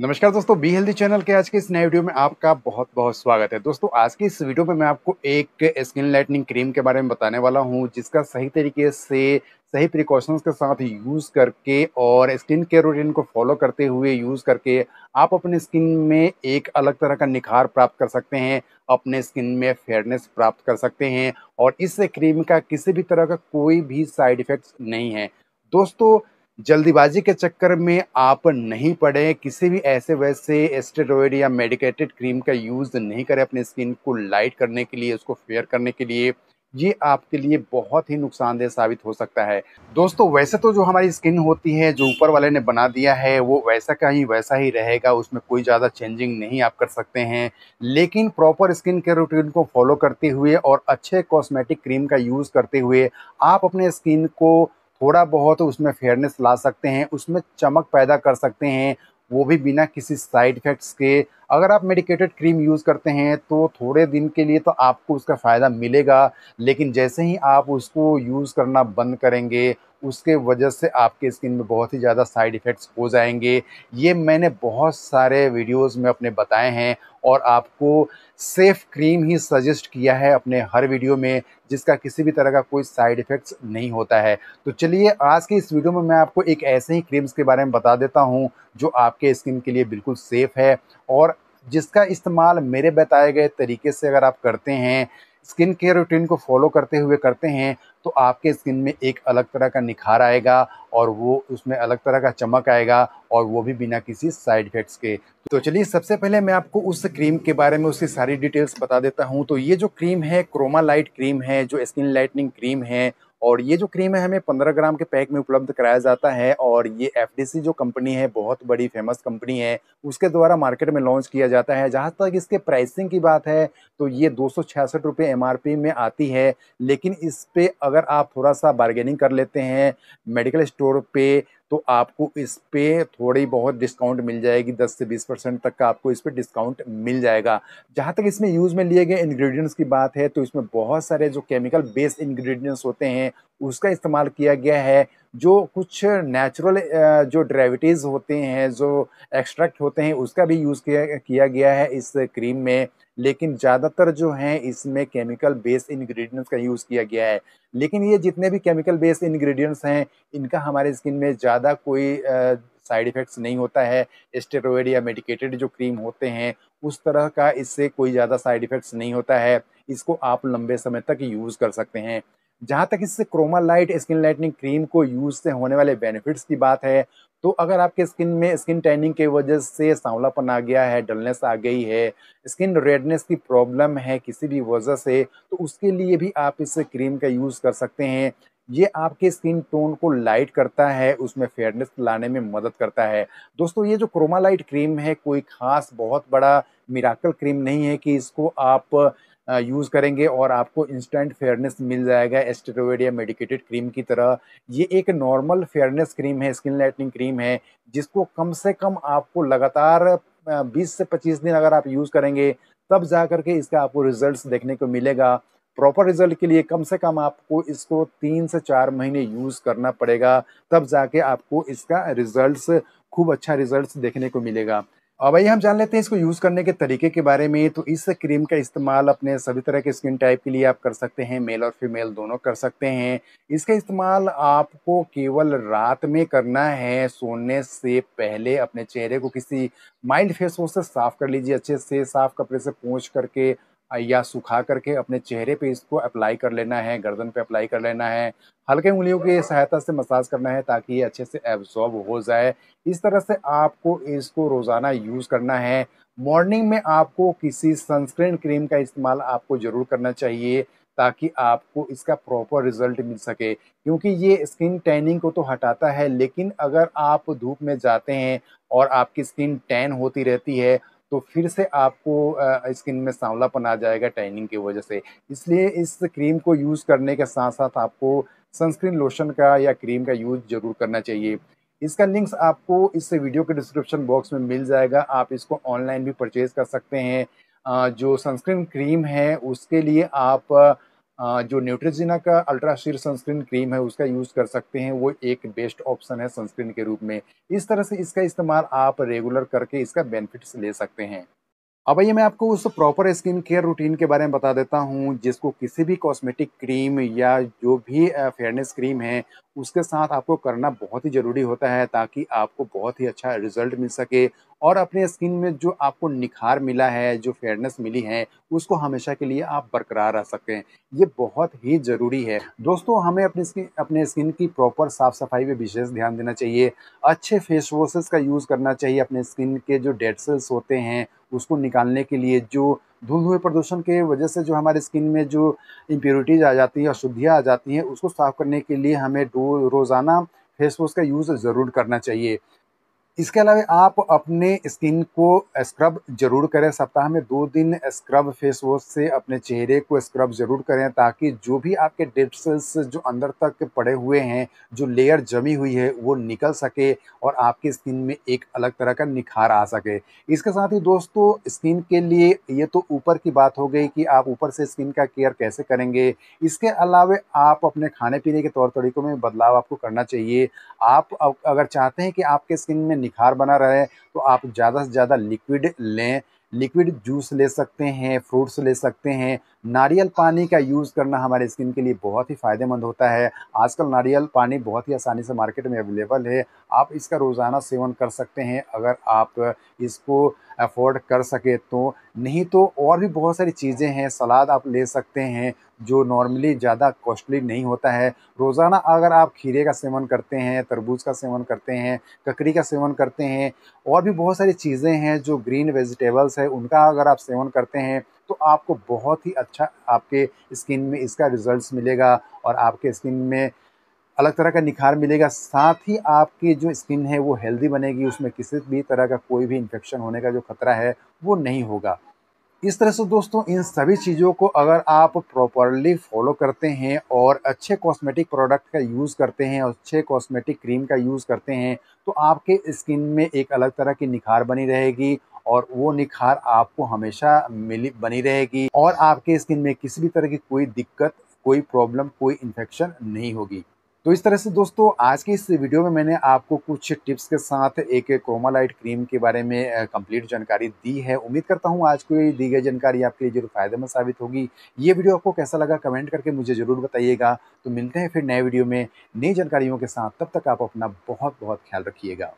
नमस्कार दोस्तों be healthy channel के आज के इस नए वीडियो में आपका बहुत बहुत स्वागत है दोस्तों आज की इस वीडियो में मैं आपको एक स्किन लाइटनिंग क्रीम के बारे में बताने वाला हूं जिसका सही तरीके से सही प्रिकॉशंस के साथ यूज़ करके और स्किन केयर रूटीन को फॉलो करते हुए यूज़ करके आप अपने स्किन में एक अलग तरह का निखार प्राप्त कर सकते हैं अपने स्किन में फेयरनेस प्राप्त कर सकते हैं और इस क्रीम का किसी भी तरह का कोई भी साइड इफ़ेक्ट्स नहीं है दोस्तों जल्दीबाजी के चक्कर में आप नहीं पड़े किसी भी ऐसे वैसे एस्टेरॉयड या मेडिकेटेड क्रीम का यूज़ नहीं करें अपने स्किन को लाइट करने के लिए उसको फेयर करने के लिए ये आपके लिए बहुत ही नुकसानदेह साबित हो सकता है दोस्तों वैसे तो जो हमारी स्किन होती है जो ऊपर वाले ने बना दिया है वो वैसा का ही वैसा ही रहेगा उसमें कोई ज़्यादा चेंजिंग नहीं आप कर सकते हैं लेकिन प्रॉपर स्किन केयर रूटीन को फॉलो करते हुए और अच्छे कॉस्मेटिक क्रीम का यूज़ करते हुए आप अपने स्किन को थोड़ा बहुत उसमें फेयरनेस ला सकते हैं उसमें चमक पैदा कर सकते हैं वो भी बिना किसी साइड इफ़ेक्ट्स के अगर आप मेडिकेटेड क्रीम यूज़ करते हैं तो थोड़े दिन के लिए तो आपको उसका फ़ायदा मिलेगा लेकिन जैसे ही आप उसको यूज़ करना बंद करेंगे उसके वजह से आपके स्किन में बहुत ही ज़्यादा साइड इफ़ेक्ट्स हो जाएंगे ये मैंने बहुत सारे वीडियोस में अपने बताए हैं और आपको सेफ़ क्रीम ही सजेस्ट किया है अपने हर वीडियो में जिसका किसी भी तरह का कोई साइड इफ़ेक्ट्स नहीं होता है तो चलिए आज की इस वीडियो में मैं आपको एक ऐसे ही क्रीम्स के बारे में बता देता हूँ जो आपके स्किन के लिए बिल्कुल सेफ़ है और जिसका इस्तेमाल मेरे बताए गए तरीके से अगर आप करते हैं स्किन केयर रूटीन को फॉलो करते हुए करते हैं तो आपके स्किन में एक अलग तरह का निखार आएगा और वो उसमें अलग तरह का चमक आएगा और वो भी बिना किसी साइड इफेक्ट्स के तो चलिए सबसे पहले मैं आपको उस क्रीम के बारे में उसकी सारी डिटेल्स बता देता हूँ तो ये जो क्रीम है क्रोमा लाइट क्रीम है जो स्किन लाइटनिंग क्रीम है और ये जो क्रीम है हमें पंद्रह ग्राम के पैक में उपलब्ध कराया जाता है और ये एफ जो कंपनी है बहुत बड़ी फेमस कंपनी है उसके द्वारा मार्केट में लॉन्च किया जाता है जहाँ तक इसके प्राइसिंग की बात है तो ये दो सौ में आती है लेकिन इस पर अगर आप थोड़ा सा बार्गेनिंग कर लेते हैं मेडिकल स्टोर पे तो आपको इस पर थोड़ी बहुत डिस्काउंट मिल जाएगी 10 से 20 परसेंट तक का आपको इस पर डिस्काउंट मिल जाएगा जहाँ तक इसमें यूज़ में लिए गए इंग्रेडिएंट्स की बात है तो इसमें बहुत सारे जो केमिकल बेस्ड इंग्रेडिएंट्स होते हैं उसका इस्तेमाल किया गया है जो कुछ नेचुरल जो ड्रेविटीज़ होते हैं जो एक्सट्रैक्ट होते हैं उसका भी यूज़ किया किया गया है इस क्रीम में लेकिन ज़्यादातर जो हैं इसमें केमिकल बेस्ड इंग्रेडिएंट्स का यूज़ किया गया है लेकिन ये जितने भी केमिकल बेस्ड इंग्रेडिएंट्स हैं इनका हमारे स्किन में ज़्यादा कोई साइड इफ़ेक्ट्स नहीं होता है स्टेरॉयड या मेडिकेटेड जो क्रीम होते हैं उस तरह का इससे कोई ज़्यादा साइड इफ़ेक्ट्स नहीं होता है इसको आप लंबे समय तक यूज़ कर सकते हैं जहाँ तक इससे Chroma light skin lightening cream को यूज से होने वाले बेनिफिट्स की बात है तो अगर आपके स्किन में स्किन टैनिंग के वजह से सांवलापन आ गया है डलनेस आ गई है स्किन रेडनेस की प्रॉब्लम है किसी भी वजह से तो उसके लिए भी आप इस क्रीम का यूज़ कर सकते हैं ये आपके स्किन टोन को लाइट करता है उसमें फेयरनेस लाने में मदद करता है दोस्तों ये जो क्रोमा लाइट क्रीम है कोई खास बहुत बड़ा मिराकल क्रीम नहीं है कि इसको आप यूज़ करेंगे और आपको इंस्टेंट फेयरनेस मिल जाएगा एस्टेरॉयड या मेडिकेटेड क्रीम की तरह ये एक नॉर्मल फेयरनेस क्रीम है स्किन लाइटनिंग क्रीम है जिसको कम से कम आपको लगातार 20 से 25 दिन अगर आप यूज़ करेंगे तब जा कर के इसका आपको रिजल्ट देखने को मिलेगा प्रॉपर रिजल्ट के लिए कम से कम आपको इसको तीन से चार महीने यूज़ करना पड़ेगा तब जाके आपको इसका रिज़ल्ट खूब अच्छा रिजल्ट देखने को मिलेगा अब आइए हम जान लेते हैं इसको यूज़ करने के तरीके के बारे में तो इस क्रीम का इस्तेमाल अपने सभी तरह के स्किन टाइप के लिए आप कर सकते हैं मेल और फीमेल दोनों कर सकते हैं इसका इस्तेमाल आपको केवल रात में करना है सोने से पहले अपने चेहरे को किसी माइल्ड फेस वॉश से साफ़ कर लीजिए अच्छे से साफ़ कपड़े से पोंछ करके या सुखा करके अपने चेहरे पे इसको अप्लाई कर लेना है गर्दन पे अप्लाई कर लेना है हल्के उंगलियों की सहायता से मसाज करना है ताकि ये अच्छे से एब्जॉर्ब हो जाए इस तरह से आपको इसको रोज़ाना यूज़ करना है मॉर्निंग में आपको किसी सनस्क्रीन क्रीम का इस्तेमाल आपको ज़रूर करना चाहिए ताकि आपको इसका प्रॉपर रिजल्ट मिल सके क्योंकि ये स्किन टैनिंग को तो हटाता है लेकिन अगर आप धूप में जाते हैं और आपकी स्किन टैन होती रहती है तो फिर से आपको स्किन में सांवलापन आ जाएगा टैनिंग की वजह से इसलिए इस क्रीम को यूज़ करने के साथ साथ आपको सनस्क्रीन लोशन का या क्रीम का यूज़ ज़रूर करना चाहिए इसका लिंक्स आपको इस वीडियो के डिस्क्रिप्शन बॉक्स में मिल जाएगा आप इसको ऑनलाइन भी परचेज़ कर सकते हैं जो सनस्क्रीन क्रीम है उसके लिए आप जो न्यूट्रीजिना का अल्ट्राशीर सनस्क्रीन क्रीम है उसका यूज़ कर सकते हैं वो एक बेस्ट ऑप्शन है सनस्क्रीन के रूप में इस तरह से इसका इस्तेमाल आप रेगुलर करके इसका बेनिफिट्स ले सकते हैं अब ये मैं आपको उस प्रॉपर स्किन केयर रूटीन के बारे में बता देता हूँ जिसको किसी भी कॉस्मेटिक क्रीम या जो भी फेयरनेस क्रीम है उसके साथ आपको करना बहुत ही ज़रूरी होता है ताकि आपको बहुत ही अच्छा रिजल्ट मिल सके और अपने स्किन में जो आपको निखार मिला है जो फेयरनेस मिली है उसको हमेशा के लिए आप बरकरार रह सकते हैं ये बहुत ही ज़रूरी है दोस्तों हमें अपनी स्किन अपने स्किन की प्रॉपर साफ़ सफाई पे विशेष ध्यान देना चाहिए अच्छे फेस वॉशेस का यूज़ करना चाहिए अपने स्किन के जो डेड सेल्स होते हैं उसको निकालने के लिए जो धुल धुए प्रदूषण के वजह से जो हमारे स्किन में जो इम्प्योरिटीज आ जाती है अशुद्धियाँ आ जाती हैं उसको साफ़ करने के लिए हमें रोज़ाना फेस वॉश का यूज़ ज़रूर करना चाहिए इसके अलावा आप अपने स्किन को स्क्रब जरूर करें सप्ताह में दो दिन स्क्रब फेस वॉश से अपने चेहरे को स्क्रब जरूर करें ताकि जो भी आपके डिप्सल्स जो अंदर तक पड़े हुए हैं जो लेयर जमी हुई है वो निकल सके और आपकी स्किन में एक अलग तरह का निखार आ सके इसके साथ ही दोस्तों स्किन के लिए ये तो ऊपर की बात हो गई कि आप ऊपर से स्किन का केयर कैसे करेंगे इसके अलावा आप अपने खाने पीने के तौर तरीकों में बदलाव आपको करना चाहिए आप अगर चाहते हैं कि आपके स्किन में निखार बना रहे तो आप ज़्यादा से ज़्यादा लिक्विड लें लिक्विड जूस ले सकते हैं फ्रूट्स ले सकते हैं नारियल पानी का यूज़ करना हमारे स्किन के लिए बहुत ही फ़ायदेमंद होता है आजकल नारियल पानी बहुत ही आसानी से मार्केट में अवेलेबल है आप इसका रोज़ाना सेवन कर सकते हैं अगर आप इसको अफोर्ड कर सके तो नहीं तो और भी बहुत सारी चीज़ें हैं सलाद आप ले सकते हैं जो नॉर्मली ज़्यादा कॉस्टली नहीं होता है रोज़ाना अगर आप खीरे का सेवन करते हैं तरबूज का सेवन करते हैं ककड़ी का सेवन करते हैं और भी बहुत सारी चीज़ें हैं जो ग्रीन वेजिटेबल्स है उनका अगर आप सेवन करते हैं तो आपको बहुत ही अच्छा आपके स्किन में इसका रिजल्ट्स मिलेगा और आपके स्किन में अलग तरह का निखार मिलेगा साथ ही आपकी जो स्किन है वो हेल्दी बनेगी उसमें किसी भी तरह का कोई भी इन्फेक्शन होने का जो खतरा है वो नहीं होगा इस तरह से दोस्तों इन सभी चीज़ों को अगर आप प्रॉपरली फॉलो करते हैं और अच्छे कॉस्मेटिक प्रोडक्ट का यूज़ करते हैं और अच्छे कॉस्मेटिक क्रीम का यूज़ करते हैं तो आपके स्किन में एक अलग तरह की निखार बनी रहेगी और वो निखार आपको हमेशा मिली बनी रहेगी और आपके स्किन में किसी भी तरह की कोई दिक्कत कोई प्रॉब्लम कोई इन्फेक्शन नहीं होगी तो इस तरह से दोस्तों आज की इस वीडियो में मैंने आपको कुछ टिप्स के साथ एक क्रोमालाइट क्रीम के बारे में कंप्लीट जानकारी दी है उम्मीद करता हूँ आज की दी गई जानकारी आपके लिए जरूर फायदेमंद साबित होगी ये वीडियो आपको कैसा लगा कमेंट करके मुझे ज़रूर बताइएगा तो मिलते हैं फिर नए वीडियो में नई जानकारियों के साथ तब तक आप अपना बहुत बहुत ख्याल रखिएगा